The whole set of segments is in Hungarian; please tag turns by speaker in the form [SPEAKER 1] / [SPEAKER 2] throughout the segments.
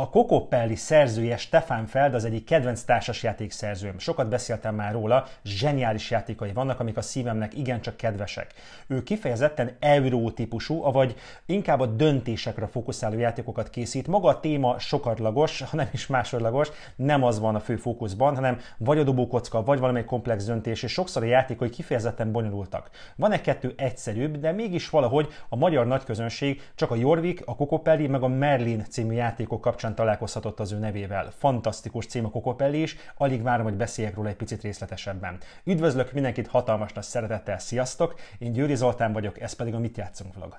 [SPEAKER 1] A Kokopelli szerzője Stefan Feld az egyik kedvenc társasjáték szerzőm. Sokat beszéltem már róla, zseniális játékai vannak, amik a szívemnek igencsak kedvesek. Ő kifejezetten euró-típusú, avagy inkább a döntésekre fókuszáló játékokat készít. Maga a téma sokadlagos, ha nem is másodlagos, nem az van a fő fókuszban, hanem vagy a dobókocka, vagy valami komplex döntés, és sokszor a játékai kifejezetten bonyolultak. Van egy kettő egyszerűbb, de mégis valahogy a magyar nagyközönség csak a Jorvik, a Kokopelli, meg a Merlin című játékok kapcsán hamarosan találkozhatott az ő nevével. Fantasztikus cím a Kokopelli is, alig várom, hogy beszéljek róla egy picit részletesebben. Üdvözlök mindenkit hatalmas nagy szeretettel, sziasztok! Én Győri Zoltán vagyok, ez pedig a Mit játszunk vlog.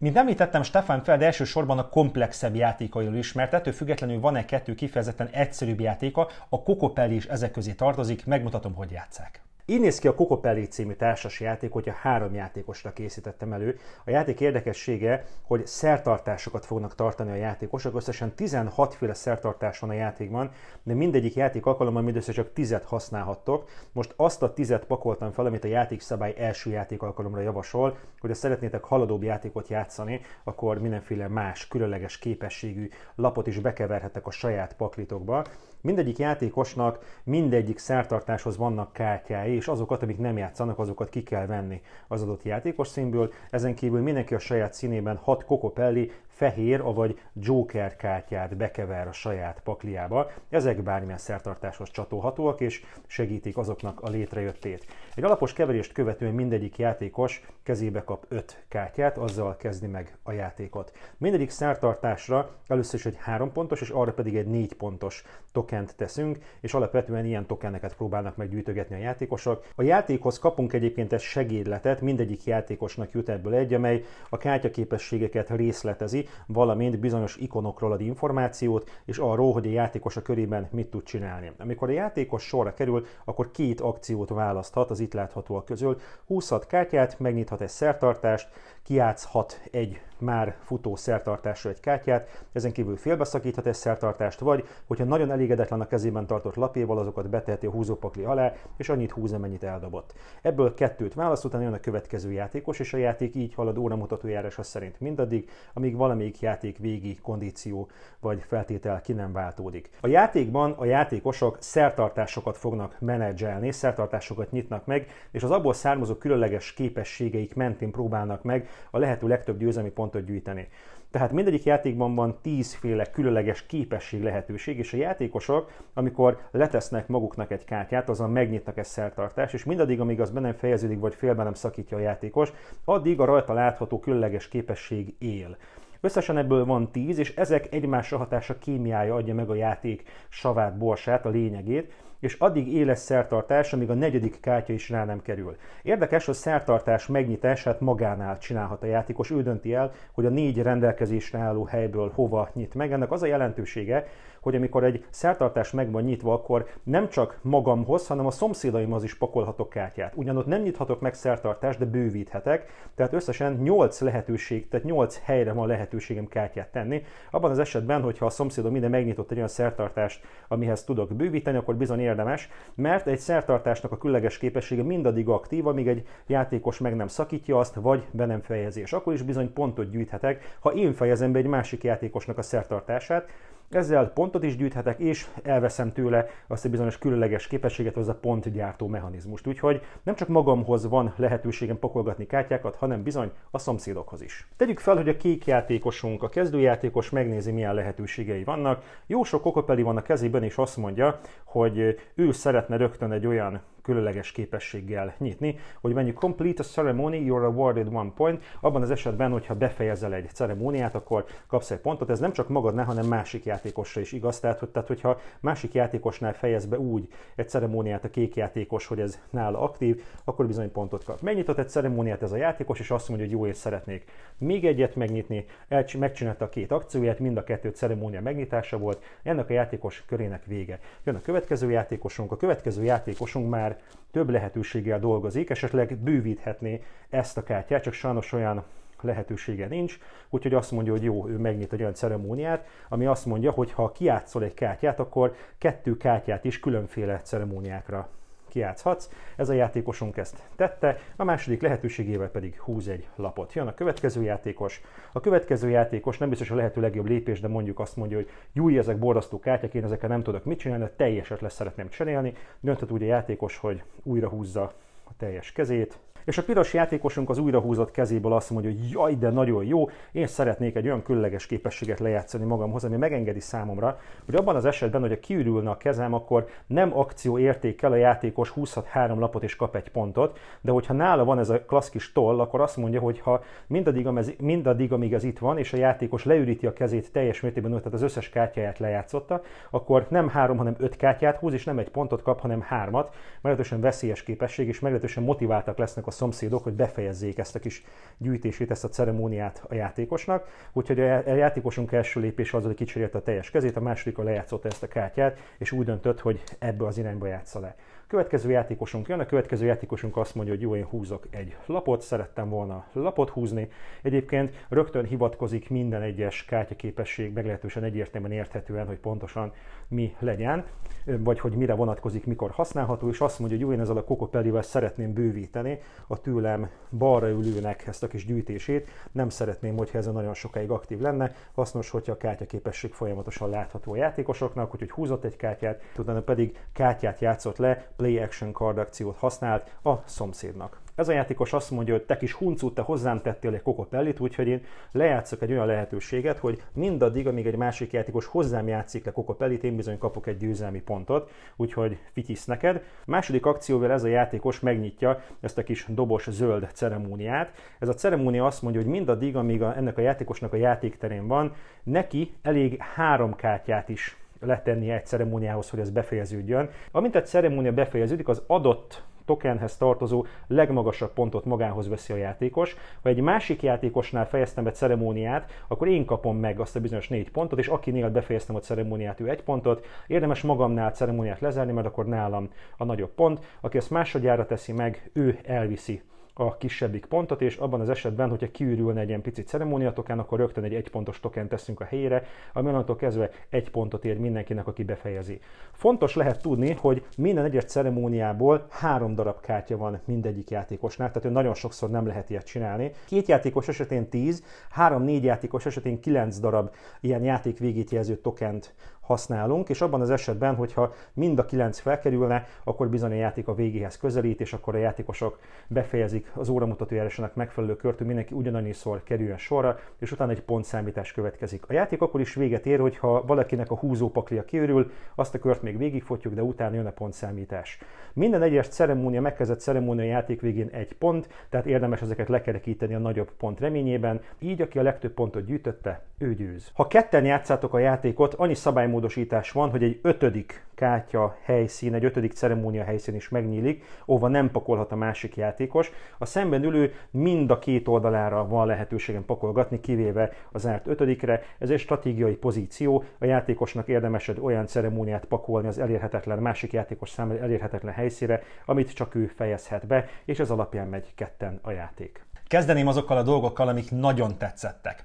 [SPEAKER 1] Mint említettem, Stefan Feld elsősorban a komplexebb játékairól ismert, ettől függetlenül van-e kettő kifejezetten egyszerűbb játéka, a Kokopelli is ezek közé tartozik, megmutatom, hogy játszák. Így néz ki a Kokopelli című társas játék, hogyha három játékosra készítettem elő. A játék érdekessége, hogy szertartásokat fognak tartani a játékosok, összesen 16 féle szertartás van a játékban, de mindegyik játék alkalommal mindössze csak 10 használhattok. Most azt a 10 pakoltam fel, amit a játékszabály első játék alkalomra javasol, hogy ha szeretnétek haladóbb játékot játszani, akkor mindenféle más különleges képességű lapot is bekeverhetek a saját paklitokba. Mindegyik játékosnak mindegyik szertartáshoz vannak kártyái, és azokat, amik nem játszanak, azokat ki kell venni az adott játékos színből. Ezen kívül mindenki a saját színében hat kokopelli fehér, avagy Joker kártyát bekever a saját pakliába. Ezek bármilyen szertartáshoz csatolhatóak, és segítik azoknak a létrejöttét. Egy alapos keverést követően mindegyik játékos kezébe kap 5 kártyát, azzal kezdi meg a játékot. Mindegyik szertartásra először is egy 3 pontos, és arra pedig egy 4 pontos tokent teszünk, és alapvetően ilyen tokeneket próbálnak meggyűjtögetni a játékosok. A játékhoz kapunk egyébként egy segédletet, mindegyik játékosnak jut ebből egy, amely a kártyaképességeket részletezi, valamint bizonyos ikonokról ad információt, és arról, hogy a játékos a körében mit tud csinálni. Amikor a játékos sorra kerül, akkor két akciót választhat az itt láthatóak közül. Húzhat kártyát, megnyithat egy szertartást, kiátszhat egy már futó szertartásra egy kártyát, ezen kívül félbeszakíthat egy szertartást, vagy hogyha nagyon elégedetlen a kezében tartott lapéval, azokat beteheti a húzópakli alá, és annyit húz, amennyit eldobott. Ebből kettőt választ, utána jön a következő játékos, és a játék így halad óramutató járása szerint mindaddig, amíg valamelyik játék végi kondíció vagy feltétel ki nem váltódik. A játékban a játékosok szertartásokat fognak menedzselni, szertartásokat nyitnak meg, és az abból származó különleges képességeik mentén próbálnak meg a lehető legtöbb győzelmi pont pontot gyűjteni. Tehát mindegyik játékban van tízféle különleges képesség lehetőség, és a játékosok, amikor letesznek maguknak egy kártyát, azon megnyitnak egy szertartást, és mindaddig, amíg az be nem fejeződik, vagy félben nem szakítja a játékos, addig a rajta látható különleges képesség él. Összesen ebből van 10, és ezek egymásra hatása kémiája adja meg a játék savát, borsát, a lényegét, és addig éles szertartás, amíg a negyedik kártya is rá nem kerül. Érdekes, hogy szertartás megnyitását magánál csinálhat a játékos, ő dönti el, hogy a négy rendelkezésre álló helyből hova nyit meg. Ennek az a jelentősége, hogy amikor egy szertartás meg van nyitva, akkor nem csak magamhoz, hanem a szomszédaimhoz is pakolhatok kártyát. Ugyanott nem nyithatok meg szertartást, de bővíthetek, tehát összesen 8 lehetőség, tehát 8 helyre van lehetőségem kártyát tenni. Abban az esetben, hogyha a szomszédom ide megnyitott egy olyan szertartást, amihez tudok bővíteni, akkor bizony érdemes, mert egy szertartásnak a különleges képessége mindaddig aktív, amíg egy játékos meg nem szakítja azt, vagy be nem fejezi. És akkor is bizony pontot gyűjthetek, ha én fejezem be egy másik játékosnak a szertartását, ezzel pontot is gyűjthetek, és elveszem tőle azt a bizonyos különleges képességet, az a pontgyártó mechanizmust. Úgyhogy nem csak magamhoz van lehetőségem pakolgatni kártyákat, hanem bizony a szomszédokhoz is. Tegyük fel, hogy a kék játékosunk, a kezdőjátékos megnézi, milyen lehetőségei vannak. Jó sok okopeli van a kezében, és azt mondja, hogy ő szeretne rögtön egy olyan különleges képességgel nyitni, hogy you complete a ceremony, you're awarded one point, abban az esetben, hogyha befejezel egy ceremóniát, akkor kapsz egy pontot, ez nem csak magadnál, hanem másik játékosra is igaz, tehát, hogy, tehát hogyha másik játékosnál fejez be úgy egy ceremóniát a kék játékos, hogy ez nála aktív, akkor bizony pontot kap. Megnyitott egy ceremóniát ez a játékos, és azt mondja, hogy jó, és szeretnék még egyet megnyitni, elcs- megcsinálta a két akcióját, mind a kettő ceremónia megnyitása volt, ennek a játékos körének vége. Jön a következő játékosunk, a következő játékosunk már több lehetőséggel dolgozik, esetleg bővíthetné ezt a kártyát, csak sajnos olyan lehetősége nincs, úgyhogy azt mondja, hogy jó, ő megnyit egy olyan ceremóniát, ami azt mondja, hogy ha kiátszol egy kártyát, akkor kettő kártyát is különféle ceremóniákra kiátszhatsz. Ez a játékosunk ezt tette, a második lehetőségével pedig húz egy lapot. Jön a következő játékos. A következő játékos nem biztos a lehető legjobb lépés, de mondjuk azt mondja, hogy gyújj ezek borzasztó kártyák, én ezekkel nem tudok mit csinálni, a teljeset lesz szeretném cserélni. Dönthet úgy a játékos, hogy újra húzza a teljes kezét, és a piros játékosunk az újrahúzott kezéből azt mondja, hogy jaj, de nagyon jó, én szeretnék egy olyan különleges képességet lejátszani magamhoz, ami megengedi számomra, hogy abban az esetben, hogy a kiürülne a kezem, akkor nem akció értékkel a játékos húzhat három lapot és kap egy pontot, de hogyha nála van ez a klasszikus toll, akkor azt mondja, hogy ha mindaddig, amez, mindaddig, amíg ez itt van, és a játékos leüríti a kezét teljes mértékben, tehát az összes kártyáját lejátszotta, akkor nem három, hanem öt kártyát húz, és nem egy pontot kap, hanem hármat. Meglehetősen veszélyes képesség, és meglehetősen motiváltak lesznek a szomszédok, hogy befejezzék ezt a kis gyűjtését, ezt a ceremóniát a játékosnak. Úgyhogy a játékosunk első lépése az, hogy kicserélte a teljes kezét, a második a lejátszotta ezt a kártyát, és úgy döntött, hogy ebbe az irányba játsza le. Következő játékosunk jön, a következő játékosunk azt mondja, hogy jó, én húzok egy lapot, szerettem volna lapot húzni. Egyébként rögtön hivatkozik minden egyes kártyaképesség meglehetősen egyértelműen érthetően, hogy pontosan mi legyen, vagy hogy mire vonatkozik, mikor használható, és azt mondja, hogy jó, én ezzel a kokopelivel szeretném bővíteni a tőlem balra ülőnek ezt a kis gyűjtését. Nem szeretném, hogyha ez a nagyon sokáig aktív lenne. Hasznos, hogyha a kártyaképesség folyamatosan látható a játékosoknak, úgyhogy húzott egy kártyát, utána pedig kártyát játszott le, play action card akciót használt a szomszédnak. Ez a játékos azt mondja, hogy te kis huncut, te hozzám tettél egy kokopellit, úgyhogy én lejátszok egy olyan lehetőséget, hogy mindaddig, amíg egy másik játékos hozzám játszik le kokopellit, én bizony kapok egy győzelmi pontot, úgyhogy fityisz neked. Második akcióval ez a játékos megnyitja ezt a kis dobos zöld ceremóniát. Ez a ceremónia azt mondja, hogy mindaddig, amíg a, ennek a játékosnak a játékterén van, neki elég három kártyát is letenni egy ceremóniához, hogy ez befejeződjön. Amint egy ceremónia befejeződik, az adott tokenhez tartozó legmagasabb pontot magához veszi a játékos. Ha egy másik játékosnál fejeztem be ceremóniát, akkor én kapom meg azt a bizonyos négy pontot, és akinél befejeztem a ceremóniát, ő egy pontot. Érdemes magamnál ceremóniát lezárni, mert akkor nálam a nagyobb pont. Aki ezt másodjára teszi meg, ő elviszi a kisebbik pontot, és abban az esetben, hogyha kiürülne egy ilyen picit ceremónia tokán, akkor rögtön egy egypontos token teszünk a helyére, ami onnantól kezdve egy pontot ér mindenkinek, aki befejezi. Fontos lehet tudni, hogy minden egyes ceremóniából három darab kártya van mindegyik játékosnál, tehát ő nagyon sokszor nem lehet ilyet csinálni. Két játékos esetén 10, három-négy játékos esetén 9 darab ilyen játék végét jelző tokent használunk, és abban az esetben, hogyha mind a kilenc felkerülne, akkor bizony a játék a végéhez közelít, és akkor a játékosok befejezik az járásának megfelelő kört, hogy mindenki ugyanannyiszor kerüljön sorra, és utána egy pontszámítás következik. A játék akkor is véget ér, hogyha valakinek a húzópaklia kiörül, azt a kört még végigfotjuk, de utána jön a pontszámítás. Minden egyes ceremónia, megkezdett ceremónia játék végén egy pont, tehát érdemes ezeket lekerekíteni a nagyobb pont reményében, így aki a legtöbb pontot gyűjtötte, ő győz. Ha ketten játszátok a játékot, annyi szabály módosítás van, hogy egy ötödik kátya helyszín, egy ötödik ceremónia helyszín is megnyílik, óva nem pakolhat a másik játékos. A szemben ülő mind a két oldalára van lehetőségem pakolgatni, kivéve az árt ötödikre. Ez egy stratégiai pozíció, a játékosnak érdemes egy olyan ceremóniát pakolni az elérhetetlen másik játékos számára elérhetetlen helyszíre, amit csak ő fejezhet be, és ez alapján megy ketten a játék. Kezdeném azokkal a dolgokkal, amik nagyon tetszettek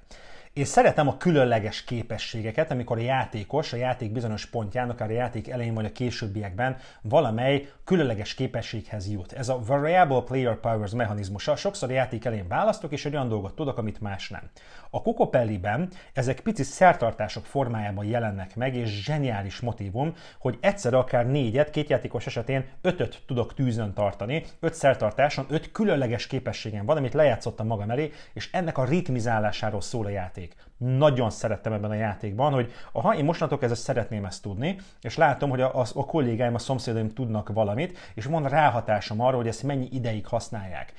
[SPEAKER 1] és szeretem a különleges képességeket, amikor a játékos a játék bizonyos pontján, akár a játék elején vagy a későbbiekben valamely különleges képességhez jut. Ez a Variable Player Powers mechanizmusa. Sokszor a játék elején választok, és egy olyan dolgot tudok, amit más nem. A Kokopelliben ezek pici szertartások formájában jelennek meg, és zseniális motivum, hogy egyszer akár négyet, két játékos esetén ötöt tudok tűzön tartani, öt szertartáson, öt különleges képességem van, amit lejátszottam magam elé, és ennek a ritmizálásáról szól a játék játék. Nagyon szerettem ebben a játékban, hogy ha én mostanatok ezt szeretném ezt tudni, és látom, hogy a, a, a kollégáim, a szomszédaim tudnak valamit, és van ráhatásom arra, hogy ezt mennyi ideig használják.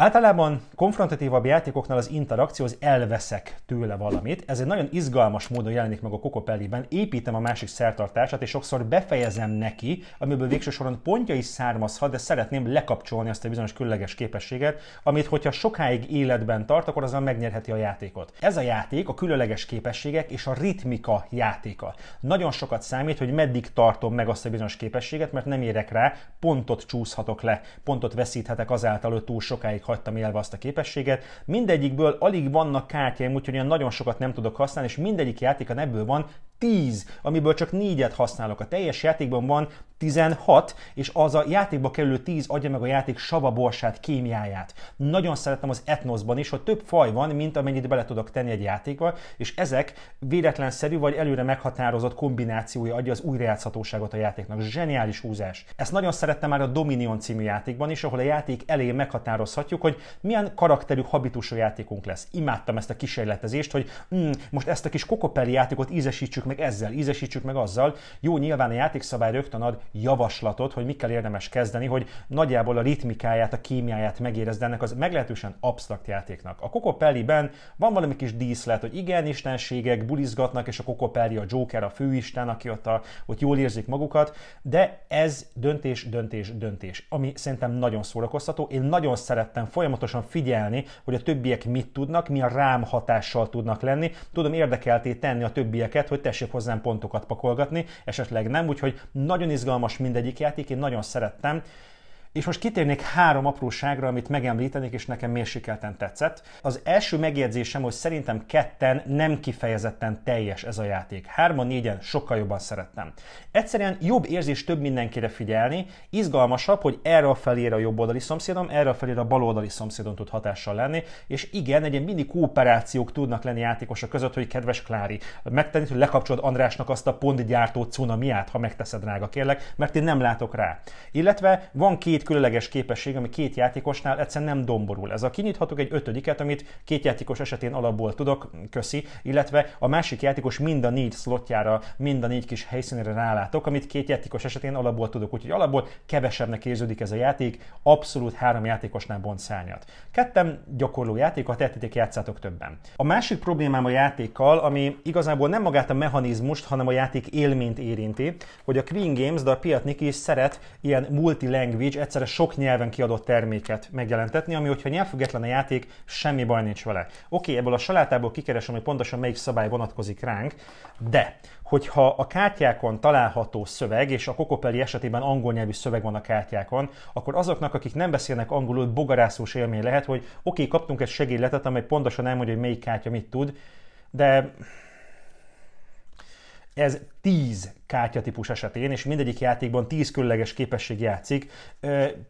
[SPEAKER 1] Általában konfrontatívabb játékoknál az interakció az elveszek tőle valamit. Ez egy nagyon izgalmas módon jelenik meg a kokopelliben. Építem a másik szertartását, és sokszor befejezem neki, amiből végső soron pontja is származhat, de szeretném lekapcsolni azt a bizonyos különleges képességet, amit hogyha sokáig életben tart, akkor azzal megnyerheti a játékot. Ez a játék a különleges képességek és a ritmika játéka. Nagyon sokat számít, hogy meddig tartom meg azt a bizonyos képességet, mert nem érek rá, pontot csúszhatok le, pontot veszíthetek azáltal, hogy túl sokáig hagytam élve azt a képességet. Mindegyikből alig vannak kártyáim, úgyhogy olyan nagyon sokat nem tudok használni, és mindegyik játéka ebből van 10, amiből csak 4-et használok. A teljes játékban van 16, és az a játékba kerülő 10 adja meg a játék savaborsát, kémiáját. Nagyon szeretem az Etnosban is, hogy több faj van, mint amennyit bele tudok tenni egy játékba, és ezek véletlenszerű vagy előre meghatározott kombinációja adja az újrajátszhatóságot a játéknak. Zseniális húzás. Ezt nagyon szerettem már a Dominion című játékban is, ahol a játék elején meghatározhatjuk, hogy milyen karakterű habitusú játékunk lesz. Imádtam ezt a kísérletezést, hogy mm, most ezt a kis kokopeli játékot ízesítsük meg ezzel, ízesítsük meg azzal. Jó, nyilván a játékszabály rögtön ad javaslatot, hogy mikkel érdemes kezdeni, hogy nagyjából a ritmikáját, a kémiáját megérezd ennek az meglehetősen absztrakt játéknak. A Peli-ben van valami kis díszlet, hogy igen, istenségek bulizgatnak, és a Kokopelli a Joker, a főisten, aki ott, a, ott jól érzik magukat, de ez döntés, döntés, döntés, ami szerintem nagyon szórakoztató. Én nagyon szerettem folyamatosan figyelni, hogy a többiek mit tudnak, mi a rám hatással tudnak lenni. Tudom érdekelté tenni a többieket, hogy te tessék hozzám pontokat pakolgatni, esetleg nem, úgyhogy nagyon izgalmas mindegyik játék, én nagyon szerettem. És most kitérnék három apróságra, amit megemlítenék, és nekem mérsékelten tetszett. Az első megjegyzésem, hogy szerintem ketten nem kifejezetten teljes ez a játék. Hárman, négyen sokkal jobban szerettem. Egyszerűen jobb érzés több mindenkire figyelni, izgalmasabb, hogy erre a felére a jobb oldali szomszédom, erre a felére a bal oldali szomszédom tud hatással lenni, és igen, egy ilyen mini kooperációk tudnak lenni játékosok között, hogy kedves Klári, megtenni, hogy lekapcsolod Andrásnak azt a pontgyártó cunamiát, ha megteszed drága, kérlek, mert én nem látok rá. Illetve van két két különleges képesség, ami két játékosnál egyszerűen nem domborul. Ez a kinyithatok egy ötödiket, amit két játékos esetén alapból tudok, köszi, illetve a másik játékos mind a négy szlotjára, mind a négy kis helyszínre rálátok, amit két játékos esetén alapból tudok. Úgyhogy alapból kevesebbnek érződik ez a játék, abszolút három játékosnál bont szárnyat. Kettem gyakorló játék, ha tettetek, játszátok többen. A másik problémám a játékkal, ami igazából nem magát a mechanizmust, hanem a játék élményt érinti, hogy a Queen Games, de a Piatnik is szeret ilyen multi-language, egyszerre sok nyelven kiadott terméket megjelentetni, ami hogyha nyelvfüggetlen a játék, semmi baj nincs vele. Oké, ebből a salátából kikeresem, hogy pontosan melyik szabály vonatkozik ránk, de hogyha a kártyákon található szöveg, és a kokopeli esetében angol nyelvű szöveg van a kártyákon, akkor azoknak, akik nem beszélnek angolul, bogarászós élmény lehet, hogy oké, okay, kaptunk egy segélyletet, amely pontosan elmondja, hogy melyik kártya mit tud, de ez 10 kártyatípus esetén, és mindegyik játékban 10 különleges képesség játszik,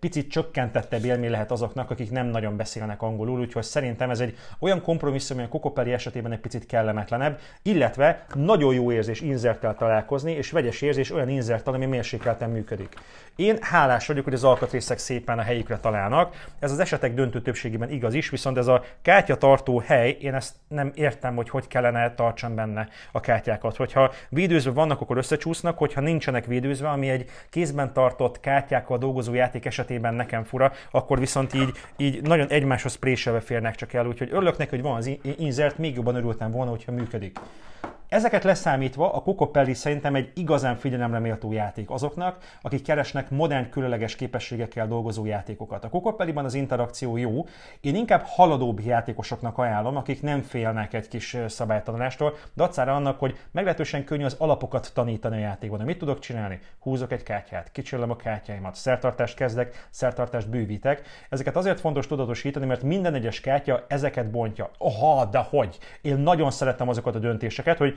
[SPEAKER 1] picit csökkentettebb élmény lehet azoknak, akik nem nagyon beszélnek angolul, úgyhogy szerintem ez egy olyan kompromisszum, ami a Kokoperi esetében egy picit kellemetlenebb, illetve nagyon jó érzés inzerttel találkozni, és vegyes érzés olyan inzerttel, ami mérsékelten működik. Én hálás vagyok, hogy az alkatrészek szépen a helyükre találnak. Ez az esetek döntő többségében igaz is, viszont ez a kártyatartó hely, én ezt nem értem, hogy hogy kellene tartsam benne a kártyákat. Hogyha védőzve vannak, akkor összecsúsznak, hogyha nincsenek védőzve, ami egy kézben tartott kártyákkal dolgozó játék esetében nekem fura, akkor viszont így, így nagyon egymáshoz préselve férnek csak el, úgyhogy örülök neki, hogy van az inzert, még jobban örültem volna, hogyha működik. Ezeket leszámítva a Pelli szerintem egy igazán figyelemre méltó játék azoknak, akik keresnek modern különleges képességekkel dolgozó játékokat. A Pelli-ban az interakció jó, én inkább haladóbb játékosoknak ajánlom, akik nem félnek egy kis de dacára annak, hogy meglehetősen könnyű az alapokat tanítani a játékban. mit tudok csinálni? Húzok egy kártyát, kicsillem a kártyáimat, szertartást kezdek, szertartást bővítek. Ezeket azért fontos tudatosítani, mert minden egyes kártya ezeket bontja. Aha, de hogy? Én nagyon szeretem azokat a döntéseket, hogy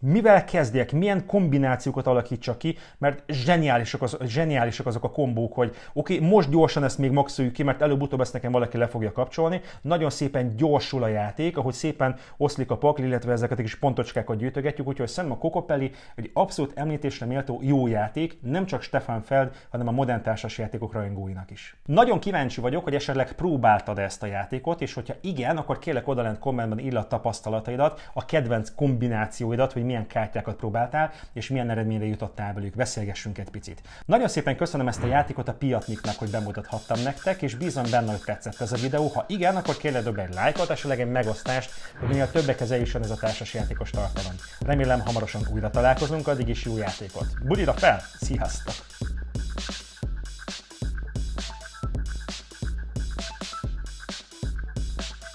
[SPEAKER 1] mivel kezdjek, milyen kombinációkat alakítsak ki, mert zseniálisak, az, zseniálisak azok a kombók, hogy oké, okay, most gyorsan ezt még maxoljuk ki, mert előbb-utóbb ezt nekem valaki le fogja kapcsolni. Nagyon szépen gyorsul a játék, ahogy szépen oszlik a pakli, illetve ezeket a kis pontocskákat gyűjtögetjük, úgyhogy szerintem a kokopeli egy abszolút említésre méltó jó játék, nem csak Stefan Feld, hanem a modern társas játékok rajongóinak is. Nagyon kíváncsi vagyok, hogy esetleg próbáltad ezt a játékot, és hogyha igen, akkor kérlek odalent kommentben illat tapasztalataidat, a kedvenc kombinációidat, hogy milyen kártyákat próbáltál, és milyen eredményre jutottál velük. Beszélgessünk egy picit. Nagyon szépen köszönöm ezt a játékot a Piatniknak, hogy bemutathattam nektek, és bízom benne, hogy tetszett ez a videó. Ha igen, akkor kérlek dobj egy lájkot, és egy megosztást, hogy minél többekhez eljusson ez a társas játékos tartalom. Remélem hamarosan újra találkozunk, addig is jó játékot. Budira fel! Sziasztok!